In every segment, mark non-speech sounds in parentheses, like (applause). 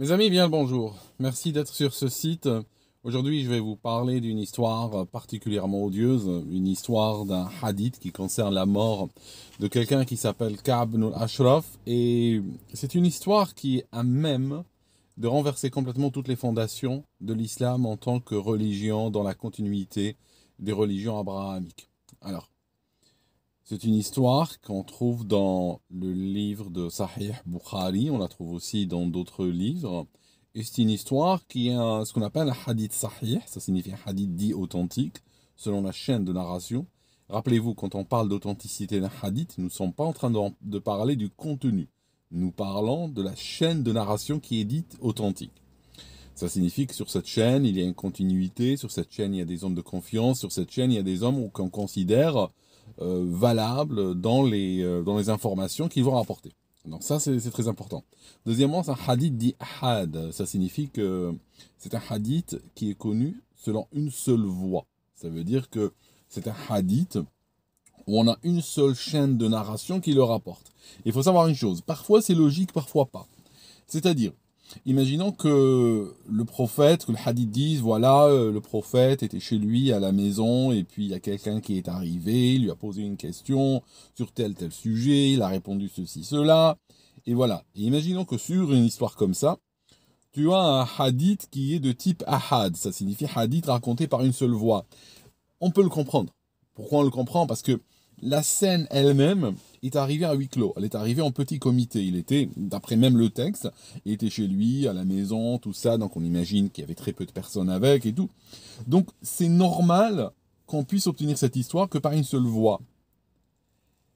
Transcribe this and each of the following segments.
Mes amis, bien bonjour. Merci d'être sur ce site. Aujourd'hui, je vais vous parler d'une histoire particulièrement odieuse, une histoire d'un hadith qui concerne la mort de quelqu'un qui s'appelle Kabn al-Ashraf. Et c'est une histoire qui a même de renverser complètement toutes les fondations de l'islam en tant que religion dans la continuité des religions abrahamiques. Alors, c'est une histoire qu'on trouve dans le livre de Sahih Bukhari, on la trouve aussi dans d'autres livres. Et c'est une histoire qui est ce qu'on appelle un hadith sahih, ça signifie hadith dit authentique, selon la chaîne de narration. Rappelez-vous, quand on parle d'authenticité d'un hadith, nous ne sommes pas en train de, parler du contenu. Nous parlons de la chaîne de narration qui est dite authentique. Ça signifie que sur cette chaîne, il y a une continuité, sur cette chaîne, il y a des hommes de confiance, sur cette chaîne, il y a des hommes qu'on considère euh, valable dans les, euh, dans les informations qu'ils vont rapporter. Donc ça, c'est très important. Deuxièmement, c'est un hadith dit had. Ça signifie que c'est un hadith qui est connu selon une seule voix. Ça veut dire que c'est un hadith où on a une seule chaîne de narration qui le rapporte. Il faut savoir une chose, parfois c'est logique, parfois pas. C'est-à-dire, Imaginons que le prophète, que le hadith dise, voilà, euh, le prophète était chez lui à la maison, et puis il y a quelqu'un qui est arrivé, lui a posé une question sur tel tel sujet, il a répondu ceci, cela, et voilà. Et imaginons que sur une histoire comme ça, tu as un hadith qui est de type ahad, ça signifie hadith raconté par une seule voix. On peut le comprendre. Pourquoi on le comprend Parce que la scène elle-même est arrivée à huis clos. Elle est arrivée en petit comité. Il était, d'après même le texte, il était chez lui, à la maison, tout ça. Donc on imagine qu'il y avait très peu de personnes avec et tout. Donc c'est normal qu'on puisse obtenir cette histoire que par une seule voix.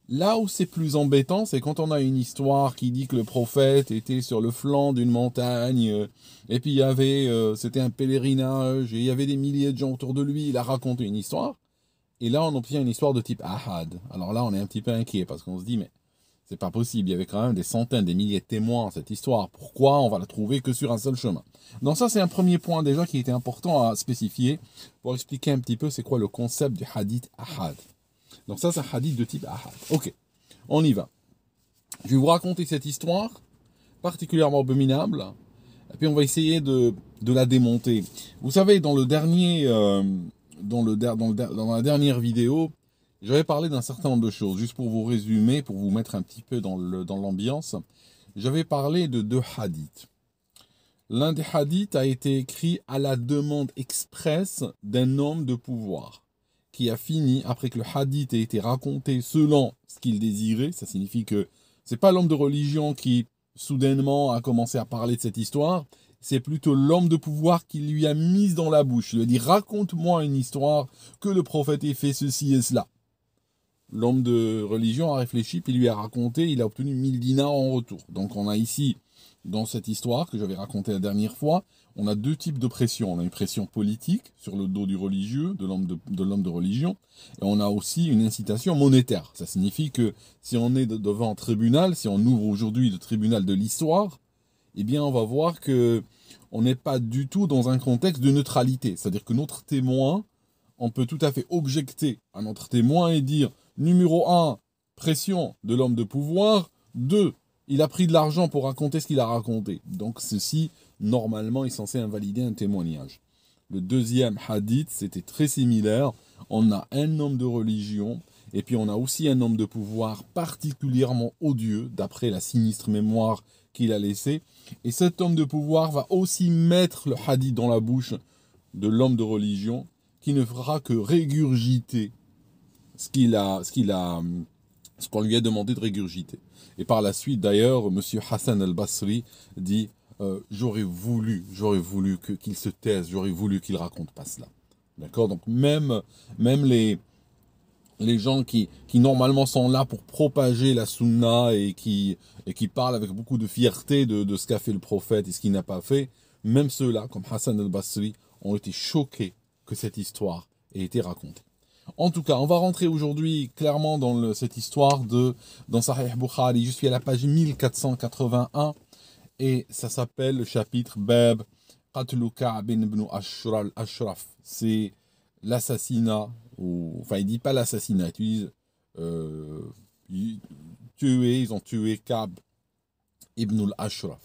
Là où c'est plus embêtant, c'est quand on a une histoire qui dit que le prophète était sur le flanc d'une montagne, et puis il y avait, euh, c'était un pèlerinage, et il y avait des milliers de gens autour de lui, il a raconté une histoire. Et là, on obtient une histoire de type Ahad. Alors là, on est un petit peu inquiet parce qu'on se dit, mais c'est pas possible. Il y avait quand même des centaines, des milliers de témoins à cette histoire. Pourquoi on va la trouver que sur un seul chemin Donc ça, c'est un premier point déjà qui était important à spécifier pour expliquer un petit peu c'est quoi le concept du hadith Ahad. Donc ça, c'est un hadith de type Ahad. Ok, on y va. Je vais vous raconter cette histoire particulièrement abominable. Et puis on va essayer de, de la démonter. Vous savez, dans le dernier... Euh, dans, le, dans la dernière vidéo, j'avais parlé d'un certain nombre de choses, juste pour vous résumer, pour vous mettre un petit peu dans l'ambiance. j'avais parlé de deux hadiths. L'un des hadiths a été écrit à la demande expresse d'un homme de pouvoir, qui a fini, après que le hadith ait été raconté selon ce qu'il désirait, ça signifie que ce n'est pas l'homme de religion qui soudainement a commencé à parler de cette histoire, c'est plutôt l'homme de pouvoir qui lui a mis dans la bouche. Il lui a dit raconte-moi une histoire que le prophète ait fait ceci et cela. L'homme de religion a réfléchi, puis lui a raconté, il a obtenu 1000 dinars en retour. Donc on a ici, dans cette histoire que j'avais racontée la dernière fois, on a deux types de pression. On a une pression politique sur le dos du religieux, de l'homme de, de, religion, et on a aussi une incitation monétaire. Ça signifie que si on est devant un tribunal, si on ouvre aujourd'hui le tribunal de l'histoire, eh bien, on va voir que on n'est pas du tout dans un contexte de neutralité. C'est-à-dire que notre témoin, on peut tout à fait objecter à notre témoin et dire numéro 1, pression de l'homme de pouvoir. Deux, il a pris de l'argent pour raconter ce qu'il a raconté. Donc ceci, normalement, est censé invalider un témoignage. Le deuxième hadith, c'était très similaire. On a un homme de religion et puis on a aussi un homme de pouvoir particulièrement odieux, d'après la sinistre mémoire qu'il a laissé. Et cet homme de pouvoir va aussi mettre le hadith dans la bouche de l'homme de religion qui ne fera que régurgiter ce qu'il a, ce qu'il a, ce qu'on lui a demandé de régurgiter. Et par la suite, d'ailleurs, M. Hassan al-Basri dit euh, J'aurais voulu, j'aurais voulu que, qu'il se taise, j'aurais voulu qu'il raconte pas cela. D'accord Donc, même, même les, les gens qui, normalement sont là pour propager la sunna et qui, qui parlent avec beaucoup de fierté de, ce qu'a fait le prophète et ce qu'il n'a pas fait, même ceux-là, comme Hassan al-Basri, ont été choqués que cette histoire ait été racontée. En tout cas, on va rentrer aujourd'hui clairement dans cette histoire de dans Sahih Bukhari. Je suis à la page 1481 et ça s'appelle le chapitre Bab Qatluka bin ibn Ashraf. C'est l'assassinat ou enfin il dit pas l'assassinat, euh, ils ont tué Kab ibn al-Ashraf.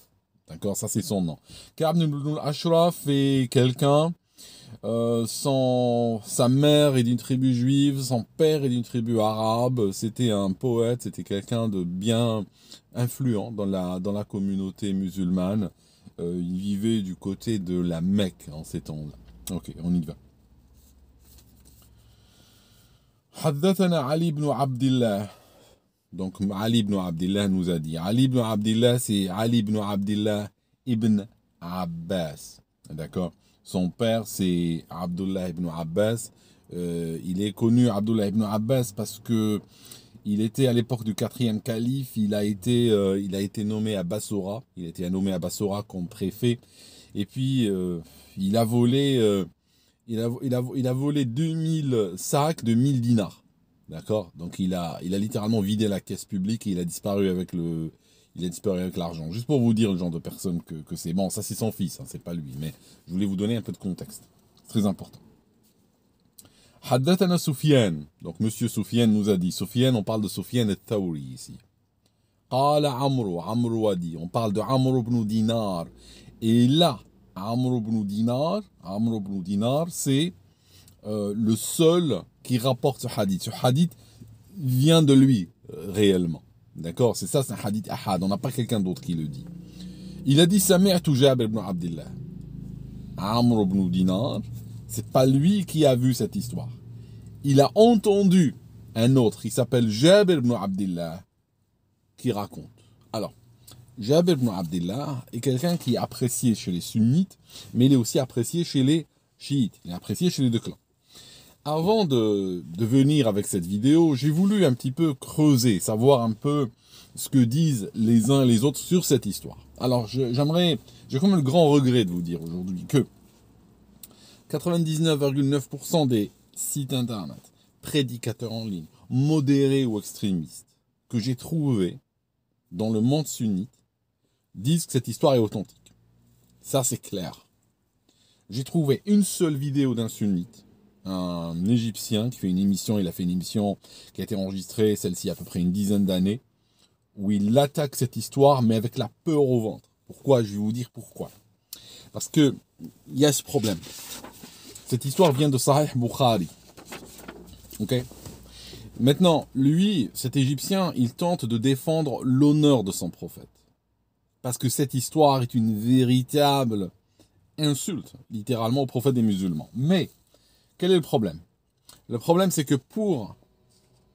D'accord, ça c'est son nom. Kab ibn al-Ashraf est quelqu'un, euh, sa mère est d'une tribu juive, son père est d'une tribu arabe, c'était un poète, c'était quelqu'un de bien influent dans la, dans la communauté musulmane. Euh, il vivait du côté de la Mecque en ces temps-là. Ok, on y va. Haddatana Ali ibn Abdillah. Donc Ali ibn Abdillah nous a dit. Ali ibn Abdillah, c'est Ali ibn Abdillah ibn Abbas. D'accord Son père, c'est Abdullah ibn Abbas. Euh, il est connu, Abdullah ibn Abbas, parce que il était à l'époque du quatrième calife. Il a été, euh, nommé à Bassora. Il a été nommé à Bassora comme préfet. Et puis, euh, il a volé il a, il a, il a volé 2000 sacs de 1000 dinars. D'accord Donc il a, il a littéralement vidé la caisse publique et il a disparu avec le, il a disparu avec l'argent. Juste pour vous dire le genre de personne que, que c'est. Bon, ça c'est son fils, Ce hein, c'est pas lui, mais je voulais vous donner un peu de contexte. C'est très important. Haddatana Soufiane. Donc monsieur Soufiane nous a dit, Soufiane, on parle de Soufiane et Thawri ici. Qala Amru, Amru dit, on parle de Amru ibn Dinar. Et là, Amr ibn Dinar, c'est euh, le seul qui rapporte ce hadith. Ce hadith vient de lui euh, réellement. D'accord C'est ça, c'est un hadith ahad. On n'a pas quelqu'un d'autre qui le dit. Il a dit mère, Jabir ibn Abdullah. Amr ibn Dinar, c'est pas lui qui a vu cette histoire. Il a entendu un autre qui s'appelle Jabir ibn Abdullah qui raconte. Alors, Jabir ibn Abdullah est quelqu'un qui est apprécié chez les sunnites, mais il est aussi apprécié chez les chiites. Il est apprécié chez les deux clans. Avant de, de venir avec cette vidéo, j'ai voulu un petit peu creuser, savoir un peu ce que disent les uns et les autres sur cette histoire. Alors, j'aimerais, j'ai même le grand regret de vous dire aujourd'hui que 99,9% des sites internet, prédicateurs en ligne, modérés ou extrémistes, que j'ai trouvés dans le monde sunnite, disent que cette histoire est authentique. Ça, c'est clair. J'ai trouvé une seule vidéo d'un sunnite, un Égyptien qui fait une émission, il a fait une émission qui a été enregistrée, celle-ci, à peu près une dizaine d'années, où il attaque cette histoire, mais avec la peur au ventre. Pourquoi Je vais vous dire pourquoi. Parce que il y a ce problème. Cette histoire vient de Sahih Bukhari. Ok Maintenant, lui, cet Égyptien, il tente de défendre l'honneur de son prophète parce que cette histoire est une véritable insulte, littéralement, au prophète des musulmans. Mais, quel est le problème Le problème, c'est que pour,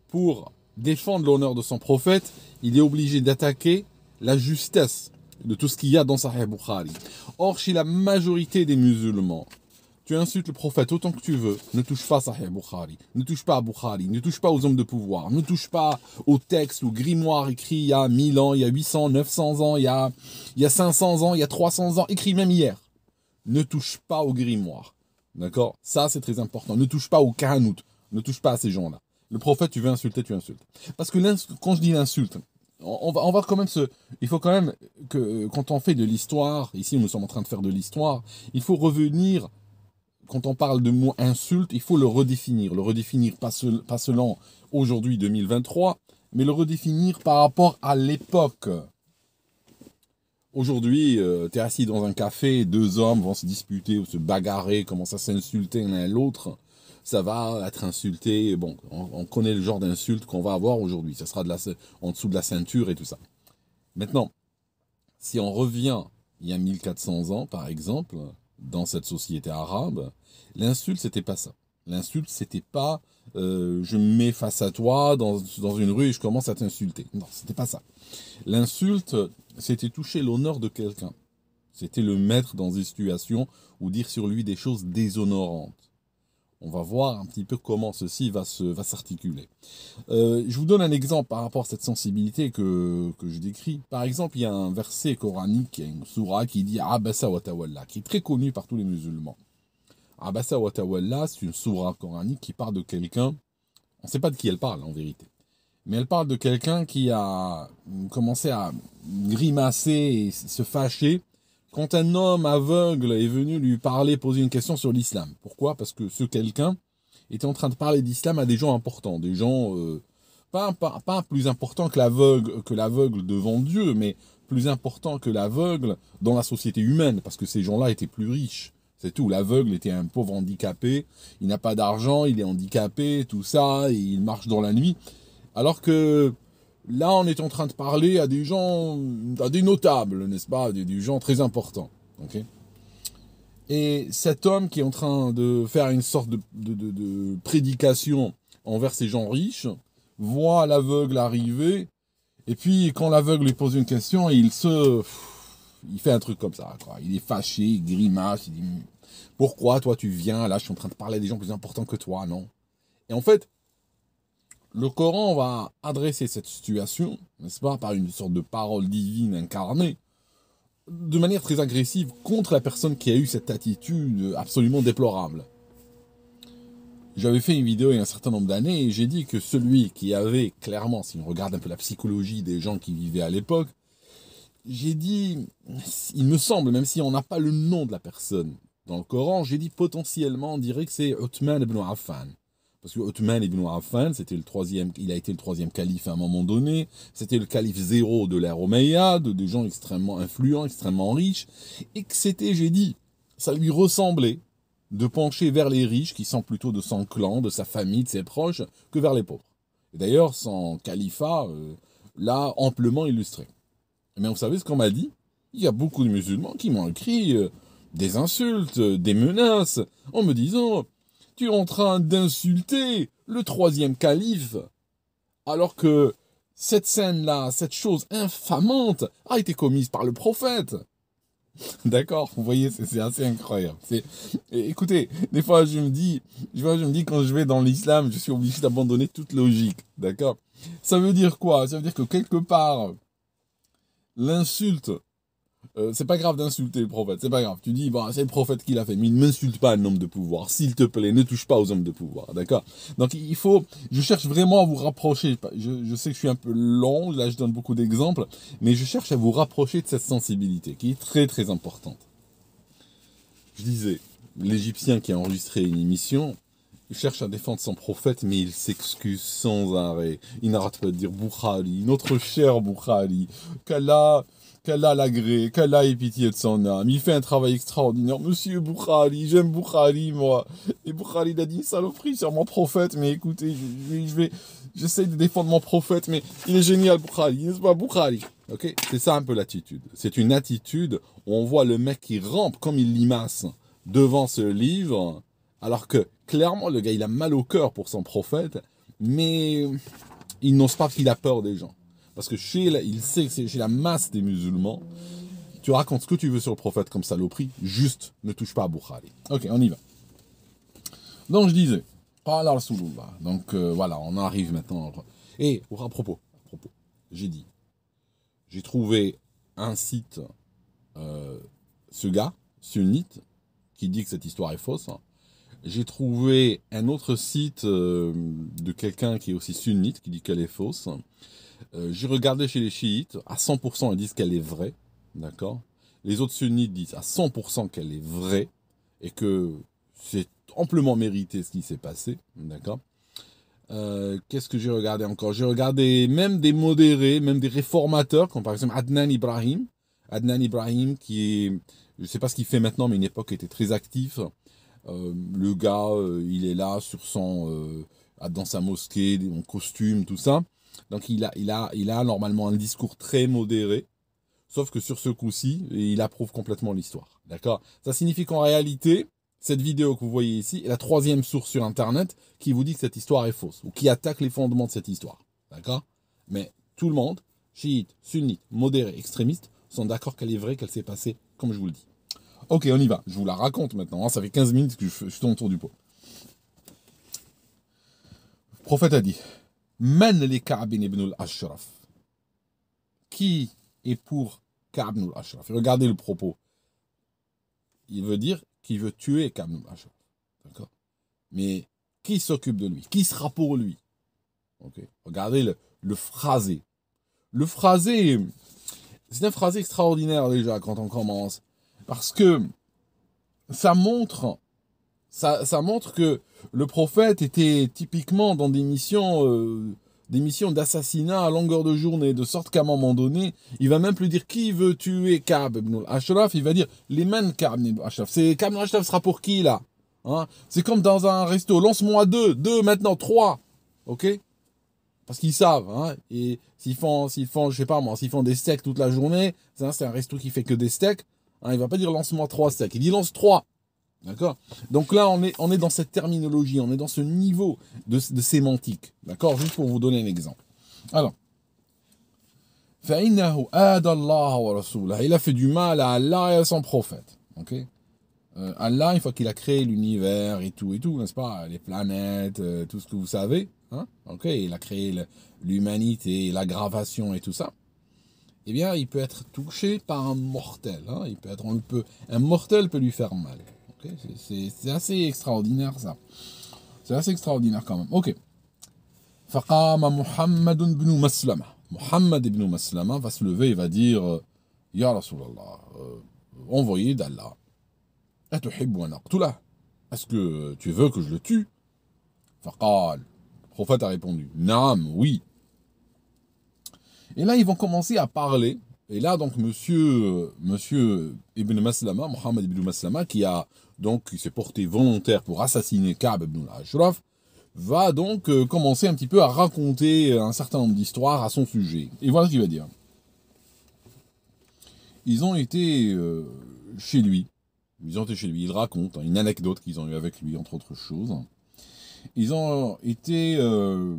pour défendre l'honneur de son prophète, il est obligé d'attaquer la justesse de tout ce qu'il y a dans sa Bukhari. Or, chez la majorité des musulmans, tu insultes le prophète autant que tu veux. Ne touche pas Sahih Bukhari. Ne touche pas à Bukhari. Ne touche pas aux hommes de pouvoir. Ne touche pas aux textes, ou grimoires écrits il y a 1000 ans, il y a 800, 900 ans, il y a, il y 500 ans, il y a 300 ans, écrits même hier. Ne touche pas aux grimoires. D'accord Ça, c'est très important. Ne touche pas aux kahanout. Ne touche pas à ces gens-là. Le prophète, tu veux insulter, tu insultes. Parce que quand je dis l'insulte, on va, on va, quand même se. Il faut quand même que, quand on fait de l'histoire, ici nous sommes en train de faire de l'histoire, il faut revenir quand on parle de mot insulte, il faut le redéfinir. Le redéfinir pas, seul, seulement aujourd'hui 2023, mais le redéfinir par rapport à l'époque. Aujourd'hui, euh, tu es assis dans un café, deux hommes vont se disputer ou se bagarrer, commencent à s'insulter l'un l'autre. Ça va être insulté. Bon, on, connaît le genre d'insulte qu'on va avoir aujourd'hui. Ça sera de en dessous de la ceinture et tout ça. Maintenant, si on revient il y a 1400 ans, par exemple, dans cette société arabe, l'insulte, c'était pas ça. L'insulte, c'était pas euh, je me mets face à toi dans, une rue et je commence à t'insulter. Non, c'était pas ça. L'insulte, c'était toucher l'honneur de quelqu'un. C'était le mettre dans une situation ou dire sur lui des choses déshonorantes. On va voir un petit peu comment ceci va s'articuler. Va euh, je vous donne un exemple par rapport à cette sensibilité que, je décris. Par exemple, il y a un verset coranique, une sourate qui dit Abasa wa qui est très connu par tous les musulmans. Abasa wa c'est une sourate coranique qui parle de quelqu'un, on ne sait pas de qui elle parle en vérité, mais elle parle de quelqu'un qui a commencé à grimacer et se fâcher quand un homme aveugle est venu lui parler, poser une question sur l'islam. Pourquoi Parce que ce quelqu'un était en train de parler d'islam à des gens importants, des gens euh, pas, pas, pas, plus importants que l'aveugle, que l'aveugle devant Dieu, mais plus importants que l'aveugle dans la société humaine, parce que ces gens-là étaient plus riches. C'est tout. L'aveugle était un pauvre handicapé, il n'a pas d'argent, il est handicapé, tout ça, et il marche dans la nuit. Alors que Là, on est en train de parler à des gens, à des notables, n'est-ce pas, des, gens très importants. et cet homme qui est en train de faire une sorte de, prédication envers ces gens riches voit l'aveugle arriver, et puis quand l'aveugle lui pose une question, il se, il fait un truc comme ça, Il est fâché, il grimace, il dit pourquoi toi tu viens là, je suis en train de parler à des gens plus importants que toi, non Et en fait, le Coran va adresser cette situation, n'est-ce pas, par une sorte de parole divine incarnée, de manière très agressive contre la personne qui a eu cette attitude absolument déplorable. J'avais fait une vidéo il y a un certain nombre d'années et j'ai dit que celui qui avait clairement, si on regarde un peu la psychologie des gens qui vivaient à l'époque, j'ai dit, il me semble, même si on n'a pas le nom de la personne dans le Coran, j'ai dit potentiellement, on dirait que c'est Othman ibn Affan. Parce que Othman ibn Affan, c'était le troisième, il a été le troisième calife à un moment donné. C'était le calife zéro de l'ère Omeyyade, de gens extrêmement influents, extrêmement riches. Et que c'était, j'ai dit, ça lui ressemblait de pencher vers les riches qui sont plutôt de son clan, de sa famille, de ses proches, que vers les pauvres. d'ailleurs, son califat euh, l'a amplement illustré. Mais vous savez ce qu'on m'a dit Il y a beaucoup de musulmans qui m'ont écrit euh, des insultes, euh, des menaces, en me disant tu es en train d'insulter le troisième calife. Alors que cette scène-là, cette chose infamante, a été commise par le prophète. (laughs) D'accord, vous voyez, c'est assez incroyable. Écoutez, des fois je me dis, je me dis quand je vais dans l'islam, je suis obligé d'abandonner toute logique. D'accord Ça veut dire quoi Ça veut dire que quelque part, l'insulte euh, c'est pas grave d'insulter le prophète, c'est pas grave. Tu dis, bah, c'est le prophète qui l'a fait, mais ne m'insulte pas un homme de pouvoir. S'il te plaît, ne touche pas aux hommes de pouvoir, d'accord Donc il faut, je cherche vraiment à vous rapprocher. Je, sais que je suis un peu long, là je donne beaucoup d'exemples, mais je cherche à vous rapprocher de cette sensibilité qui est très très importante. Je disais, l'Égyptien qui a enregistré une émission, il cherche à défendre son prophète, mais il s'excuse sans arrêt. Il n'arrête pas de dire Boukhari, notre cher Boukhari, qu'Allah qu'Allah qu'elle qu'elle ait pitié de son âme. Il fait un travail extraordinaire. Monsieur Boukhari, j'aime Boukhari, moi. Et Boukhari, il a dit une saloperie sur mon prophète, mais écoutez, je, vais, j'essaye de défendre mon prophète, mais il est génial, Boukhari, n'est-ce pas, Boukhari? Ok? C'est ça un peu l'attitude. C'est une attitude où on voit le mec qui rampe comme il limace devant ce livre, alors que, clairement, le gars, il a mal au cœur pour son prophète, mais il n'ose pas qu'il a peur des gens. Parce que chez la, il sait que c'est chez la masse des musulmans, tu racontes ce que tu veux sur le prophète comme saloperie, juste ne touche pas à Bukhari. Ok, on y va. Donc je disais, donc euh, voilà, on arrive maintenant. Et à propos, propos j'ai dit, j'ai trouvé un site, euh, ce gars, sunnite, qui dit que cette histoire est fausse. Hein. J'ai trouvé un autre site euh, de quelqu'un qui est aussi sunnite, qui dit qu'elle est fausse. Euh, j'ai regardé chez les chiites, à 100% ils disent qu'elle est vraie, d'accord Les autres sunnites disent à 100% qu'elle est vraie et que c'est amplement mérité ce qui s'est passé, d'accord euh, qu'est-ce que j'ai regardé encore J'ai regardé même des modérés, même des réformateurs, comme par exemple Adnan Ibrahim. Adnan Ibrahim, qui est, je ne sais pas ce qu'il fait maintenant, mais une époque était très actif. Euh, le gars, il est là sur son, dans sa mosquée, en costume, tout ça. Donc il a, normalement un discours très modéré, sauf que sur ce coup-ci, il approuve complètement l'histoire. D'accord Ça signifie qu'en réalité, cette vidéo que vous voyez ici est la troisième source sur Internet qui vous dit que cette histoire est fausse, ou qui attaque les fondements de cette histoire. D'accord Mais tout le monde, chiite, sunnites, modéré, extrémiste, sont d'accord qu'elle est vraie, qu'elle s'est passée, comme je vous le dis. Ok, on y va. Je vous la raconte maintenant. Hein. Ça fait 15 minutes que je, suis tourne autour du pot. Le prophète a dit mène les cabines ibn al-Ashraf. Qui est pour Ka'b al-Ashraf Regardez le propos. Il veut dire qu'il veut tuer Ka'b ashraf D'accord Mais qui s'occupe de lui Qui sera pour lui Regardez le, le phrasé. Le phrasé, c'est un phrasé extraordinaire déjà quand on commence. Parce que ça montre ça, montre que le prophète était typiquement dans des missions, euh, missions d'assassinat à longueur de journée, de sorte qu'à un moment donné, il va même plus dire qui veut tuer Ka'b ibn al-Ashraf, il va dire les mêmes Ka'b ibn al-Ashraf. C'est Ka'b ibn al-Ashraf sera pour qui là hein? C'est comme dans un resto, lance-moi deux, deux maintenant, trois, ok parce qu'ils savent, hein, et s'ils font, s'ils font, je sais pas moi, s'ils font des steaks toute la journée, c'est un, resto qui fait que des steaks, hein, il va pas dire lance-moi trois steaks, il dit lance trois, D'accord Donc là, on est, on est dans cette terminologie, on est dans ce niveau de, sémantique. D'accord Juste pour vous donner un exemple. Alors, il a fait du mal à Allah et à son prophète. ok euh, Allah, une fois qu'il a créé l'univers et tout, et tout, n'est-ce pas Les planètes, euh, tout ce que vous savez. Hein ok Il a créé l'humanité, l'aggravation et tout ça. Eh bien, il peut être touché par un mortel. Hein il peut être, un mortel peut lui faire mal c'est assez extraordinaire ça. C'est assez extraordinaire quand même. Ok. Faqama Muhammad ibn Maslama »« Muhammad ibn Maslama va se lever et va dire euh, Ya Rasulallah, euh, envoyé d'Allah, est-ce que tu veux que je le tue Faqal. Le prophète a répondu Naam, oui. Et là, ils vont commencer à parler. Et là, donc, monsieur, euh, monsieur Ibn Maslama, Muhammad Ibn Maslama, qui a donc qui s'est porté volontaire pour assassiner Ka'b ibn va donc euh, commencer un petit peu à raconter un certain nombre d'histoires à son sujet. Et voilà ce qu'il va dire. Ils ont été euh, chez lui. Ils ont été chez lui. Il raconte hein, une anecdote qu'ils ont eue avec lui, entre autres choses. Ils ont été euh,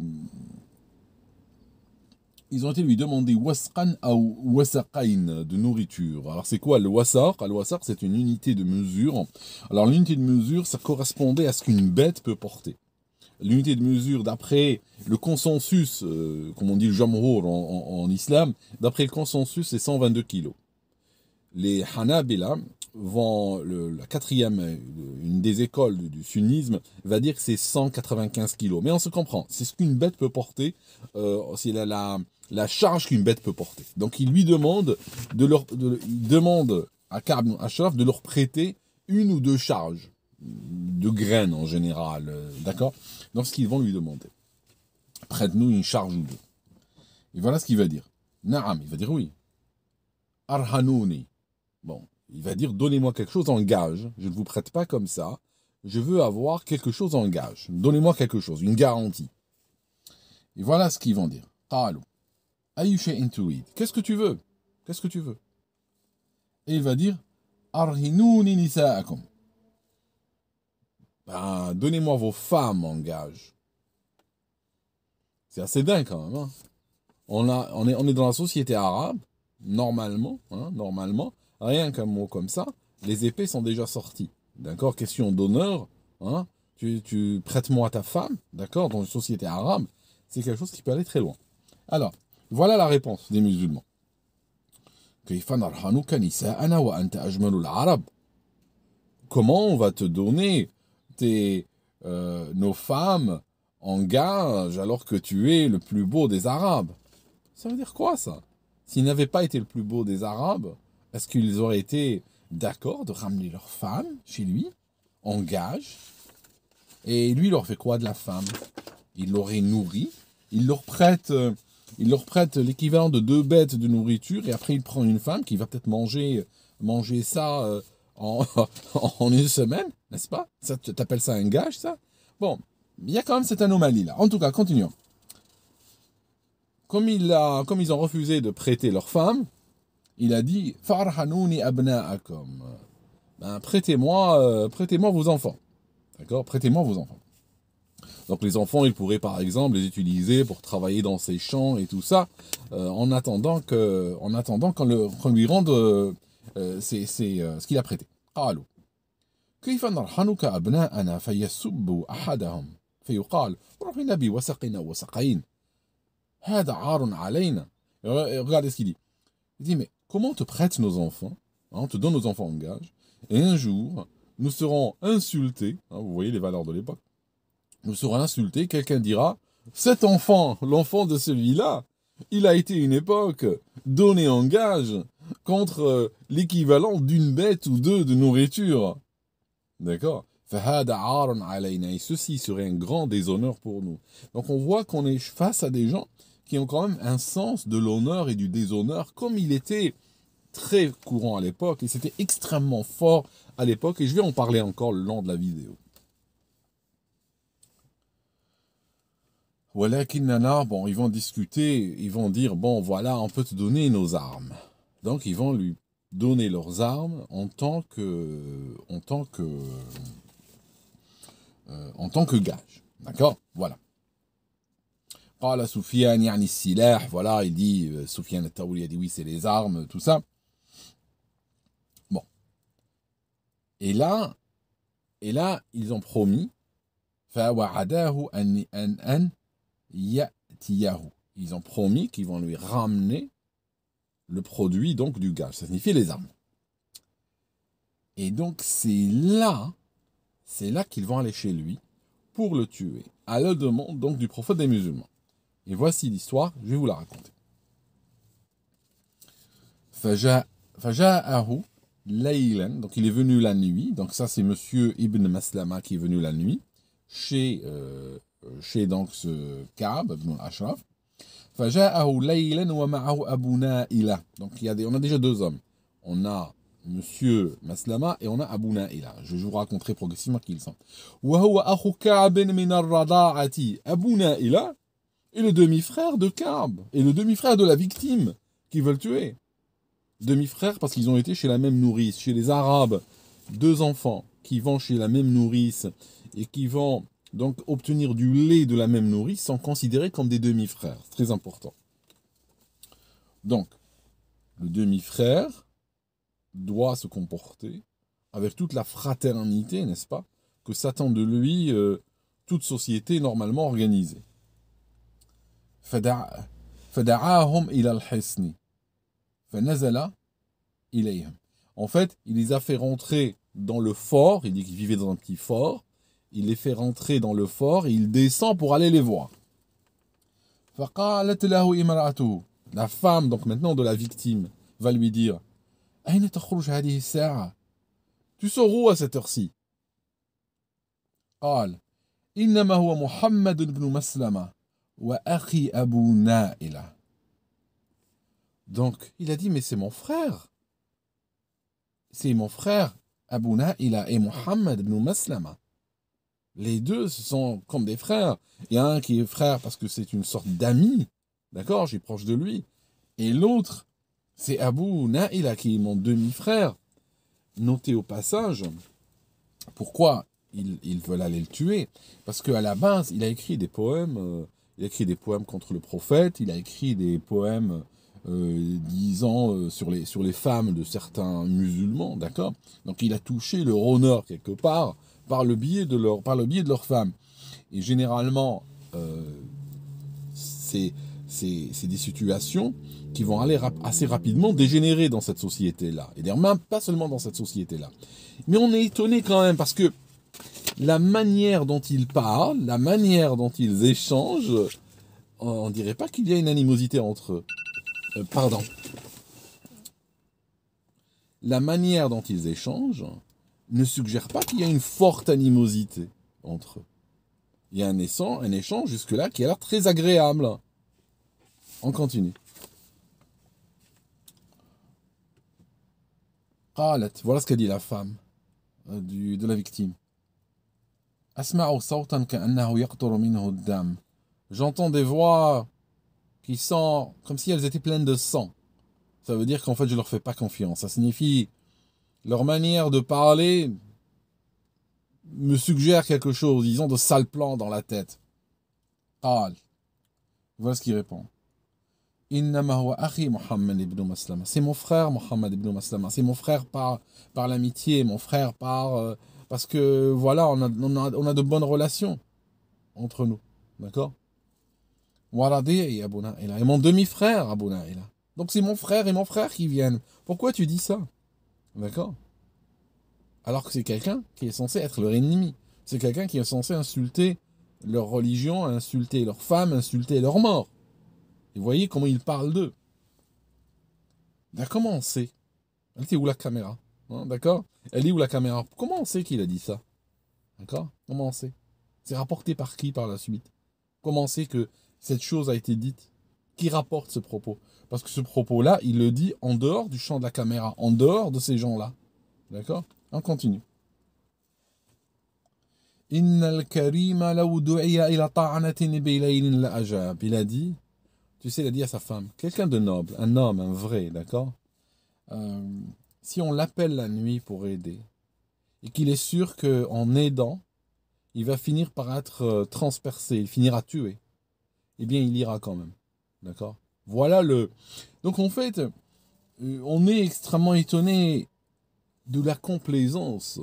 ils ont été lui demander wasqan ou de nourriture. Alors c'est quoi le wasaq Le wasaq c'est une unité de mesure. Alors l'unité de mesure ça correspondait à ce qu'une bête peut porter. L'unité de mesure d'après le consensus, euh, comme on dit le jamhur en, en, islam, d'après le consensus c'est 122 kilos. Les Hanabila vont, la quatrième, euh, une des écoles du sunnisme, va dire que c'est 195 kilos. Mais on se comprend, c'est ce qu'une bête peut porter. Euh, c'est la charge qu'une bête peut porter. Donc il lui demande de leur à Karb Ashraf de leur prêter une ou deux charges de graines en général, euh, d'accord Dans ce qu'ils vont lui demander. Prête-nous une charge ou deux. Et voilà ce qu'il va dire. Naam, il va dire oui. Arhanouni. Bon, il va dire donnez-moi quelque chose en gage, je ne vous prête pas comme ça, je veux avoir quelque chose en gage. Donnez-moi quelque chose, une garantie. Et voilà ce qu'ils vont dire. allô Ayusha Intuid. Qu'est-ce que tu veux Qu'est-ce que tu veux Et il va dire ben, donnez-moi vos femmes en gage. C'est assez dingue quand même. Hein. on, a, on, est, on est dans la société arabe, normalement, hein, normalement, rien qu'un mot comme ça, les épées sont déjà sorties. D'accord Question d'honneur. Hein tu, tu prêtes-moi ta femme, d'accord Dans une société arabe, c'est quelque chose qui peut aller très loin. Alors, voilà la réponse des musulmans. Comment on va te donner euh, nos femmes en gage alors que tu es le plus beau des Arabes Ça veut dire quoi ça S'ils n'avaient pas été le plus beau des Arabes, est-ce qu'ils auraient été d'accord de ramener leurs femmes chez lui en gage Et lui, il leur fait quoi de la femme Il l'aurait nourrie, il leur prête... Euh, il leur prête l'équivalent de deux bêtes de nourriture, et après il prend une femme qui va peut-être manger, manger ça euh, (laughs) en, une semaine, n'est-ce pas Ça, ça un gage, ça Bon, il y a quand même cette anomalie-là. En tout cas, continuons. Comme, il a, comme ils ont refusé de prêter leur femme, il a dit « Farhanouni Abna ben, »« Prêtez-moi euh, prêtez-moi vos enfants ». D'accord Prêtez-moi vos enfants. Donc les enfants, ils pourraient par exemple les utiliser pour travailler dans ces champs et tout ça, euh, en attendant que, en attendant qu'on lui rende c'est, euh, ce qu'il a prêté. regardez ce qu'il dit il dit mais comment on te prête nos enfants hein, on te donne nos enfants en gage et un jour nous serons insultés hein, vous voyez les valeurs de l'époque nous serons insulté, quelqu'un dira, cet enfant, l'enfant de celui-là, il a été une époque donné en gage contre euh, l'équivalent d'une bête ou deux de nourriture. D'accord ceci serait un grand déshonneur pour nous. Donc on voit qu'on est face à des gens qui ont quand même un sens de l'honneur et du déshonneur, comme il était très courant à l'époque, et c'était extrêmement fort à l'époque, et je vais en parler encore le long de la vidéo. bon, ils vont discuter, ils vont dire, bon, voilà, on peut te donner nos armes. Donc, ils vont lui donner leurs armes en tant que, en tant que, euh, en tant que gage. D'accord Voilà. Qala Soufiane, yani silah, voilà, il dit, euh, Soufiane Taouli a dit oui, c'est les armes, tout ça. Bon. Et là, et là, ils ont promis, faire ils ont promis qu'ils vont lui ramener le produit donc du gaz, Ça signifie les armes. Et donc c'est là, c'est là qu'ils vont aller chez lui pour le tuer, à la demande donc du prophète des musulmans. Et voici l'histoire, je vais vous la raconter. Faja'ahu Laylan, donc il est venu la nuit, donc ça c'est monsieur Ibn Maslama qui est venu la nuit, chez euh, chez donc ce Kaab ibn Ashraf. Donc il y a des, on a déjà deux hommes. On a Monsieur Maslama et on a Abu Naila. Je vous raconterai progressivement qui ils sont. Abu Naila est le demi-frère de Kaab et le demi-frère de la victime qu'ils veulent tuer. Demi-frère parce qu'ils ont été chez la même nourrice, chez les Arabes. Deux enfants qui vont chez la même nourrice et qui vont donc obtenir du lait de la même nourrice sans considérés comme des demi-frères. très important. Donc, le demi-frère doit se comporter avec toute la fraternité, n'est-ce pas, que s'attend de lui euh, toute société normalement organisée. En fait, il les a fait rentrer dans le fort, il dit qu'ils vivaient dans un petit fort, il les fait rentrer dans le fort et il descend pour aller les voir. La femme, donc maintenant de la victime, va lui dire Tu sors où à cette heure-ci donc, il a dit, mais c'est mon frère. C'est mon frère, Abu Na'ila et Muhammad ibn Maslama. Les deux sont comme des frères. Il y a un qui est frère parce que c'est une sorte d'ami, d'accord J'ai proche de lui. Et l'autre, c'est Abu Naila qui est mon demi-frère. Notez au passage pourquoi ils, veulent aller le tuer. Parce qu'à la base, il a écrit des poèmes. Euh, il a écrit des poèmes contre le prophète. Il a écrit des poèmes euh, disant euh, sur, les, sur les femmes de certains musulmans, d'accord Donc il a touché leur honneur quelque part par le biais de leur, par le biais de leur femme. Et généralement, euh, c'est des situations qui vont aller assez rapidement dégénérer dans cette société-là. Et d'ailleurs, même pas seulement dans cette société-là. Mais on est étonné quand même parce que la manière dont ils parlent, la manière dont ils échangent, on ne dirait pas qu'il y a une animosité entre eux. Euh, pardon. La manière dont ils échangent, ne suggère pas qu'il y a une forte animosité entre eux. Il y a un, échange, un échange jusque-là qui a l'air très agréable. On continue. voilà ce qu'a dit la femme euh, du, de la victime. J'entends des voix qui sont comme si elles étaient pleines de sang. Ça veut dire qu'en fait, je ne leur fais pas confiance. Ça signifie leur manière de parler me suggère quelque chose. disons, de sale plans dans la tête. ah Voilà ce qu'il répond. C'est mon frère Mohammed ibn Maslama. C'est mon frère par, par l'amitié, mon frère par. Euh, parce que voilà, on a, on, a, de bonnes relations entre nous. D'accord Et mon demi-frère, Abu Donc c'est mon frère et mon frère qui viennent. Pourquoi tu dis ça D'accord Alors que c'est quelqu'un qui est censé être leur ennemi. C'est quelqu'un qui est censé insulter leur religion, insulter leur femme, insulter leur mort. Et voyez comment ils parlent d'eux. comment on sait Elle était où la caméra hein, D'accord Elle est où la caméra Comment on sait qu'il a dit ça D'accord Comment on sait C'est rapporté par qui par la suite Comment on sait que cette chose a été dite qui rapporte ce propos. Parce que ce propos-là, il le dit en dehors du champ de la caméra, en dehors de ces gens-là. D'accord On continue. Il a dit, tu sais, il a dit à sa femme, quelqu'un de noble, un homme, un vrai, d'accord euh, Si on l'appelle la nuit pour aider, et qu'il est sûr qu'en aidant, il va finir par être euh, transpercé, il finira tué, eh bien, il ira quand même. D'accord Voilà le. Donc en fait, euh, on est extrêmement étonné de la complaisance.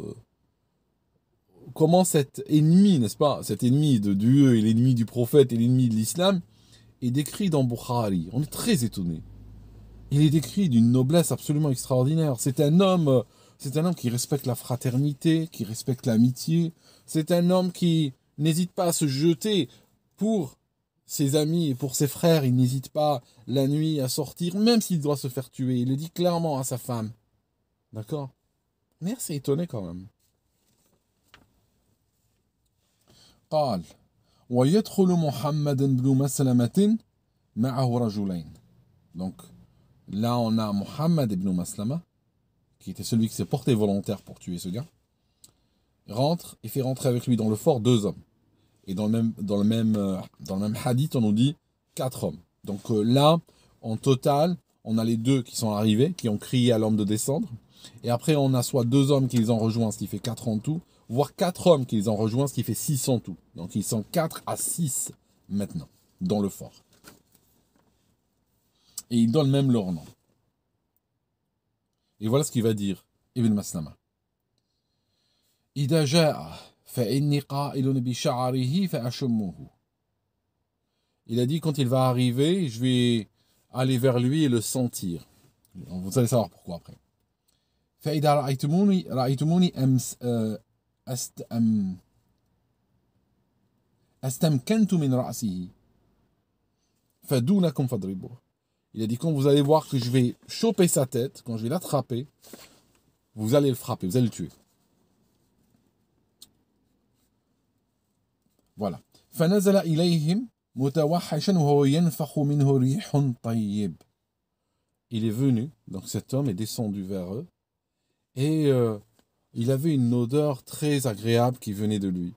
Comment cet ennemi, n'est-ce pas Cet ennemi de Dieu et l'ennemi du prophète et l'ennemi de l'islam est décrit dans Bukhari. On est très étonné. Il est décrit d'une noblesse absolument extraordinaire. C'est un homme, c'est un homme qui respecte la fraternité, qui respecte l'amitié. C'est un homme qui n'hésite pas à se jeter pour ses amis et pour ses frères, il n'hésite pas la nuit à sortir, même s'il doit se faire tuer. Il le dit clairement à sa femme. D'accord mère c'est étonné quand même. قال donc là on a Mohammed ibn Maslama qui était celui qui s'est porté volontaire pour tuer ce gars rentre et fait rentrer avec lui dans le fort deux hommes et dans le même, dans le même, euh, dans même hadith, on nous dit quatre hommes. Donc euh, là, en total, on a les deux qui sont arrivés, qui ont crié à l'homme de descendre. Et après, on a soit deux hommes qui les ont rejoints, ce qui fait quatre en tout, voire quatre hommes qui les ont rejoints, ce qui fait six en tout. Donc ils sont quatre à six maintenant, dans le fort. Et ils donnent même leur nom. Et voilà ce qu'il va dire Ibn Maslama. Il a dit quand il va arriver, je vais aller vers lui et le sentir. Vous allez savoir pourquoi après. Il a dit quand vous allez voir que je vais choper sa tête, quand je vais l'attraper, vous allez le frapper, vous allez le tuer. Voilà. Il est venu, donc cet homme est descendu vers eux, et euh, il avait une odeur très agréable qui venait de lui.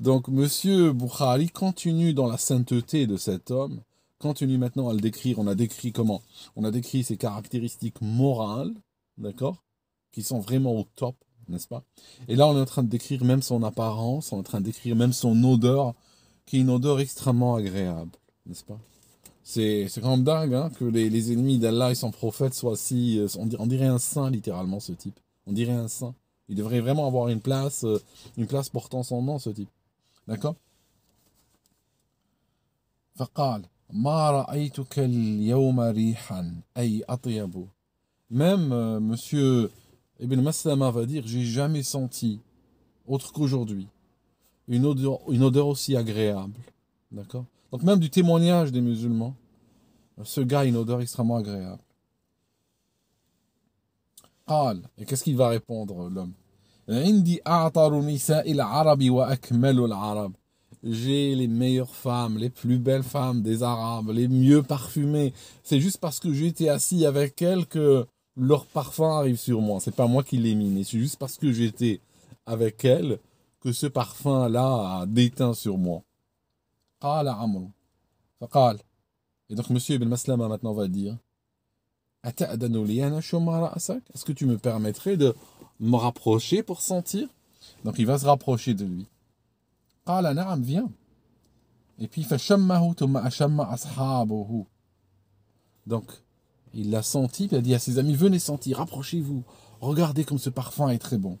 Donc Monsieur Boukhari continue dans la sainteté de cet homme, continue maintenant à le décrire. On a décrit comment On a décrit ses caractéristiques morales, d'accord Qui sont vraiment au top n'est-ce pas Et là, on est en train de décrire même son apparence, on est en train de décrire même son odeur, qui est une odeur extrêmement agréable, n'est-ce pas c'est quand même dingue hein, que les, ennemis d'Allah et son prophète soient si... Euh, on, dirait un saint, littéralement, ce type. On dirait un saint. Il devrait vraiment avoir une place, euh, une place portant son nom, ce type. D'accord même euh, monsieur le Maslama va dire J'ai jamais senti, autre qu'aujourd'hui, une odeur, une odeur aussi agréable. D'accord Donc, même du témoignage des musulmans, ce gars a une odeur extrêmement agréable. Et qu'est-ce qu'il va répondre, l'homme j'ai les meilleures femmes, les plus belles femmes des Arabes, les mieux parfumées. C'est juste parce que j'étais assis avec elles que leur parfum arrive sur moi. C'est pas moi qui l'ai mis, mais c'est juste parce que j'étais avec elle que ce parfum-là a déteint sur moi. Et donc, monsieur Ibn Maslama maintenant va dire Est-ce que tu me permettrais de me rapprocher pour sentir Donc, il va se rapprocher de lui. viens. Et puis, donc, il l'a senti, il a dit à ses amis, venez sentir, rapprochez-vous, regardez comme ce parfum est très bon.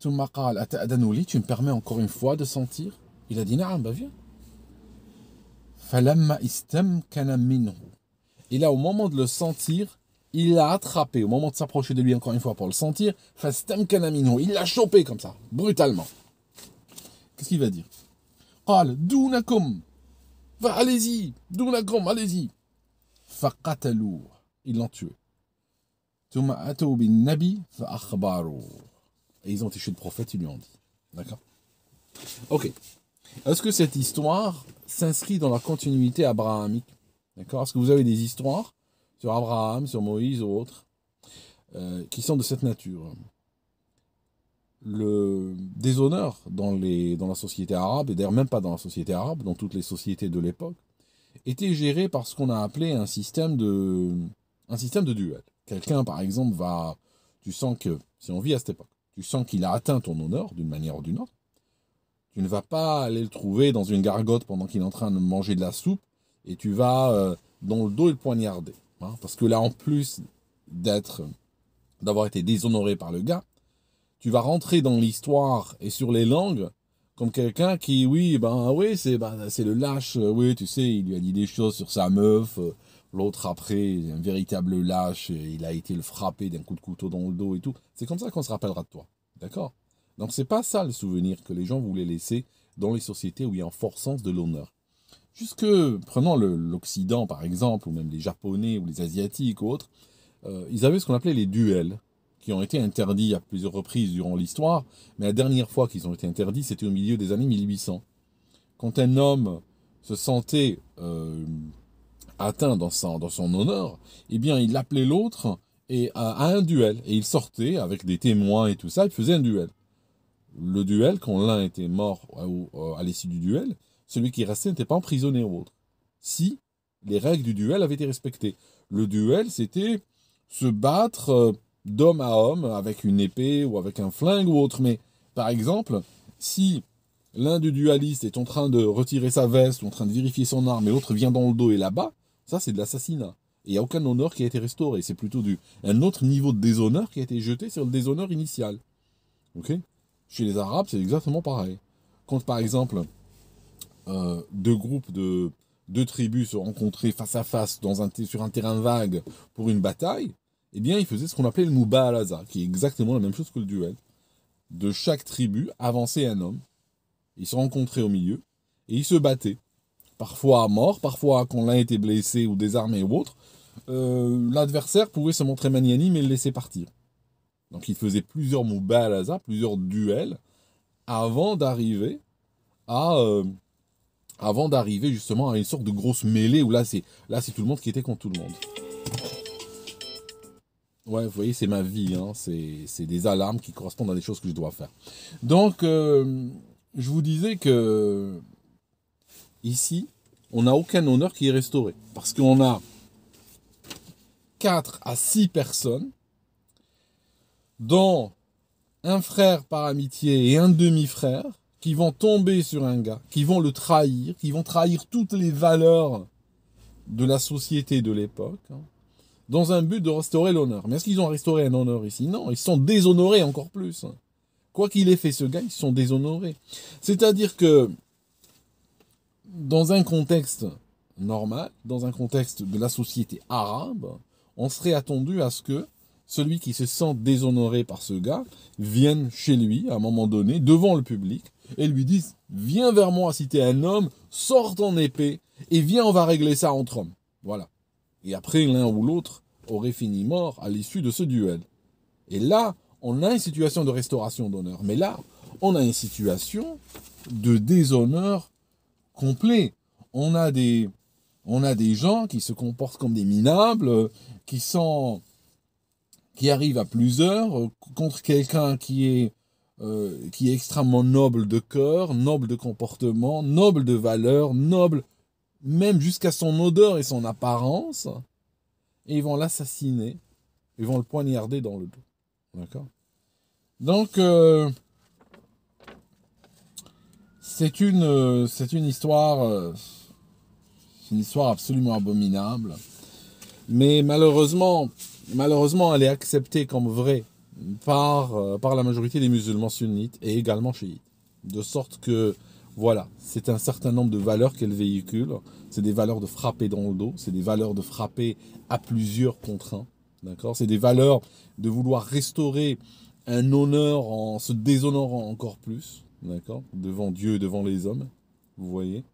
Tu me permets encore une fois de sentir Il a dit, Naam, bah viens. Et là, au moment de le sentir, il l'a attrapé. Au moment de s'approcher de lui encore une fois pour le sentir, il l'a chopé comme ça, brutalement. Qu'est-ce qu'il va dire Va, allez-y, gomme, allez-y. Faqatalou, ils l'ont tué. Nabi, Et ils ont échoué le prophète, ils lui ont dit. D'accord Ok. Est-ce que cette histoire s'inscrit dans la continuité abrahamique D'accord Est-ce que vous avez des histoires sur Abraham, sur Moïse ou autres euh, qui sont de cette nature le déshonneur dans, les, dans la société arabe, et d'ailleurs même pas dans la société arabe, dans toutes les sociétés de l'époque, était géré par ce qu'on a appelé un système de, un système de duel. Quelqu'un, par exemple, va. Tu sens que, si on vit à cette époque, tu sens qu'il a atteint ton honneur d'une manière ou d'une autre. Tu ne vas pas aller le trouver dans une gargote pendant qu'il est en train de manger de la soupe et tu vas euh, dans le dos et le poignarder. Hein. parce que là, en plus d'être, d'avoir été déshonoré par le gars, tu vas rentrer dans l'histoire et sur les langues comme quelqu'un qui, oui, ben ah oui, c'est ben, c'est le lâche, euh, oui, tu sais, il lui a dit des choses sur sa meuf, euh, l'autre après, un véritable lâche, il a été le frapper d'un coup de couteau dans le dos et tout. C'est comme ça qu'on se rappellera de toi, d'accord Donc c'est pas ça le souvenir que les gens voulaient laisser dans les sociétés où il y a un fort sens de l'honneur. Jusque, prenons l'Occident par exemple, ou même les Japonais ou les Asiatiques ou autres, euh, ils avaient ce qu'on appelait les duels qui ont été interdits à plusieurs reprises durant l'histoire, mais la dernière fois qu'ils ont été interdits, c'était au milieu des années 1800. Quand un homme se sentait euh, atteint dans son, dans son honneur, eh bien, il appelait l'autre et à, un duel. Et il sortait avec des témoins et tout ça, il faisait un duel. Le duel, quand l'un était mort à euh, l'issue du duel, celui qui restait n'était pas emprisonné ou autre. Si les règles du duel avaient été respectées. Le duel, c'était se battre euh, d'homme à homme, avec une épée ou avec un flingue ou autre. Mais par exemple, si l'un du dualiste est en train de retirer sa veste, en train de vérifier son arme, et l'autre vient dans le dos et là-bas, ça c'est de l'assassinat. Et il n'y a aucun honneur qui a été restauré. C'est plutôt du, un autre niveau de déshonneur qui a été jeté sur le déshonneur initial. Chez les Arabes, c'est exactement pareil. Quand par exemple, euh, deux groupes de deux tribus se rencontrent face à face dans sur un terrain vague pour une bataille, eh bien, il faisait ce qu'on appelait le Mubalaza, qui est exactement la même chose que le duel. De chaque tribu avançait un homme, ils se rencontraient au milieu, et ils se battaient. Parfois à mort, parfois quand l'un était blessé ou désarmé ou autre, euh, l'adversaire pouvait se montrer magnanime et le laisser partir. Donc il faisait plusieurs Mubalaza, plusieurs duels, avant d'arriver à... Euh, avant d'arriver justement à une sorte de grosse mêlée où là là c'est tout le monde qui était contre tout le monde. Ouais, vous voyez, c'est ma vie. Hein. C'est des alarmes qui correspondent à des choses que je dois faire. Donc, euh, je vous disais que ici, on n'a aucun honneur qui est restauré. Parce qu'on a 4 à 6 personnes, dont un frère par amitié et un demi-frère, qui vont tomber sur un gars, qui vont le trahir, qui vont trahir toutes les valeurs de la société de l'époque. Hein dans un but de restaurer l'honneur. Mais est-ce qu'ils ont restauré un honneur ici Non, ils sont déshonorés encore plus. Quoi qu'il ait fait ce gars, ils sont déshonorés. C'est-à-dire que dans un contexte normal, dans un contexte de la société arabe, on serait attendu à ce que celui qui se sent déshonoré par ce gars vienne chez lui à un moment donné, devant le public, et lui dise Viens vers moi à un homme, sort ton épée, et viens, on va régler ça entre hommes. Voilà. Et après, l'un ou l'autre aurait fini mort à l'issue de ce duel. Et là, on a une situation de restauration d'honneur. Mais là, on a une situation de déshonneur complet. On a des, on a des gens qui se comportent comme des minables, qui sont, qui arrivent à plusieurs euh, contre quelqu'un qui est, euh, qui est extrêmement noble de cœur, noble de comportement, noble de valeur, noble même jusqu'à son odeur et son apparence, et ils vont l'assassiner, ils vont le poignarder dans le dos. D'accord Donc, euh, c'est une, euh, une histoire, euh, une histoire absolument abominable, mais malheureusement, malheureusement, elle est acceptée comme vraie par, par la majorité des musulmans sunnites et également chiites, de sorte que voilà, c'est un certain nombre de valeurs qu'elle véhicule. C'est des valeurs de frapper dans le dos, c'est des valeurs de frapper à plusieurs contraintes, D'accord C'est des valeurs de vouloir restaurer un honneur en se déshonorant encore plus. D'accord Devant Dieu, devant les hommes. Vous voyez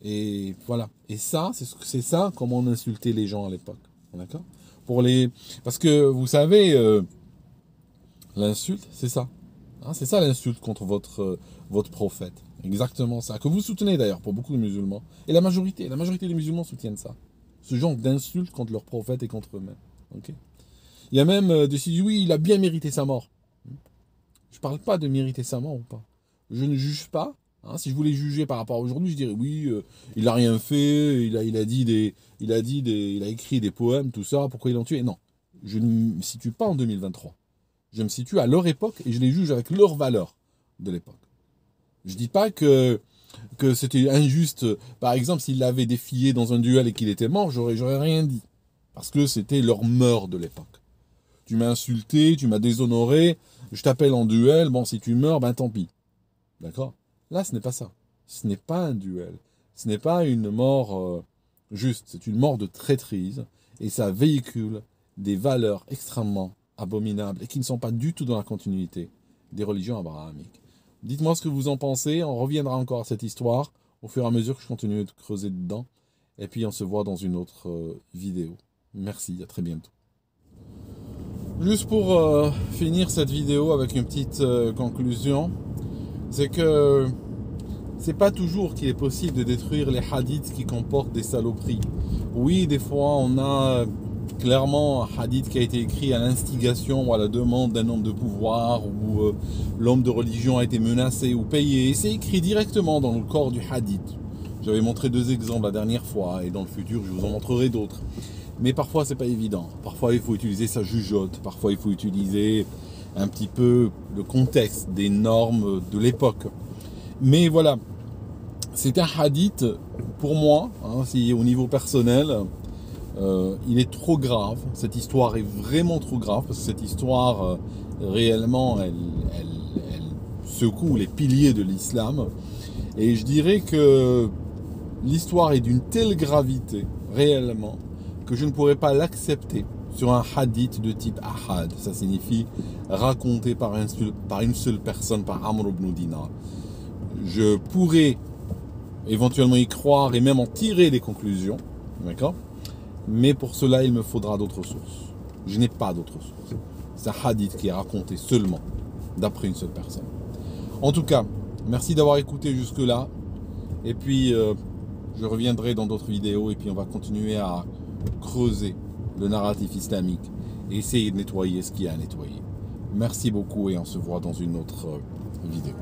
Et voilà. Et ça, c'est ça comment on insultait les gens à l'époque. D'accord Pour les. Parce que vous savez, euh, l'insulte, c'est ça. Hein, c'est ça l'insulte contre votre, euh, votre prophète. Exactement ça. Que vous soutenez d'ailleurs pour beaucoup de musulmans. Et la majorité, la majorité des musulmans soutiennent ça. Ce genre d'insultes contre leurs prophètes et contre eux-mêmes. ok il y a même euh, des qui oui, il a bien mérité sa mort. Hmm. Je ne parle pas de mériter sa mort ou pas. Je ne juge pas. Hein. si je voulais juger par rapport à aujourd'hui, je dirais oui, euh, il n'a rien fait, il a, il a dit des, il a dit il a écrit des poèmes, tout ça. Pourquoi ils l'ont tué Non, je ne me situe pas en 2023. Je me situe à leur époque et je les juge avec leur valeur de l'époque. Je dis pas que que c'était injuste. Par exemple, s'il l'avait défié dans un duel et qu'il était mort, j'aurais j'aurais rien dit parce que c'était leur mort de l'époque. Tu m'as insulté, tu m'as déshonoré, je t'appelle en duel. Bon, si tu meurs, ben tant pis. D'accord. Là, ce n'est pas ça. Ce n'est pas un duel. Ce n'est pas une mort euh, juste. C'est une mort de traîtrise et ça véhicule des valeurs extrêmement abominables et qui ne sont pas du tout dans la continuité des religions abrahamiques. Dites-moi ce que vous en pensez. On reviendra encore à cette histoire au fur et à mesure que je continue de creuser dedans. Et puis on se voit dans une autre euh, vidéo. Merci, à très bientôt. Juste pour euh, finir cette vidéo avec une petite euh, conclusion, c'est que c'est pas toujours qu'il est possible de détruire les hadiths qui comportent des saloperies. Oui, des fois on a clairement un hadith qui a été écrit à l'instigation ou à la demande d'un homme de pouvoir ou euh, l'homme de religion a été menacé ou payé. C'est écrit directement dans le corps du hadith. J'avais montré deux exemples la dernière fois et dans le futur je vous en montrerai d'autres. Mais parfois c'est pas évident. Parfois il faut utiliser sa jugeote. Parfois il faut utiliser un petit peu le contexte des normes de l'époque. Mais voilà, c'est un hadith pour moi, aussi, hein, au niveau personnel, euh, il est trop grave, cette histoire est vraiment trop grave, parce que cette histoire, euh, réellement, elle, secoue les piliers de l'islam. Et je dirais que l'histoire est d'une telle gravité, réellement, que je ne pourrais pas l'accepter sur un hadith de type ahad. Ça signifie raconté par, une seule personne, par Amr ibn Dina. Je pourrais éventuellement y croire et même en tirer des conclusions, d'accord mais pour cela il me faudra d'autres sources. Je n'ai pas d'autres sources. C'est un hadith qui est raconté seulement d'après une seule personne. En tout cas, merci d'avoir écouté jusque-là. Et puis, euh, je reviendrai dans d'autres vidéos et puis on va continuer à creuser le narratif islamique et essayer de nettoyer ce qu'il y a à nettoyer. Merci beaucoup et on se voit dans une autre euh, vidéo.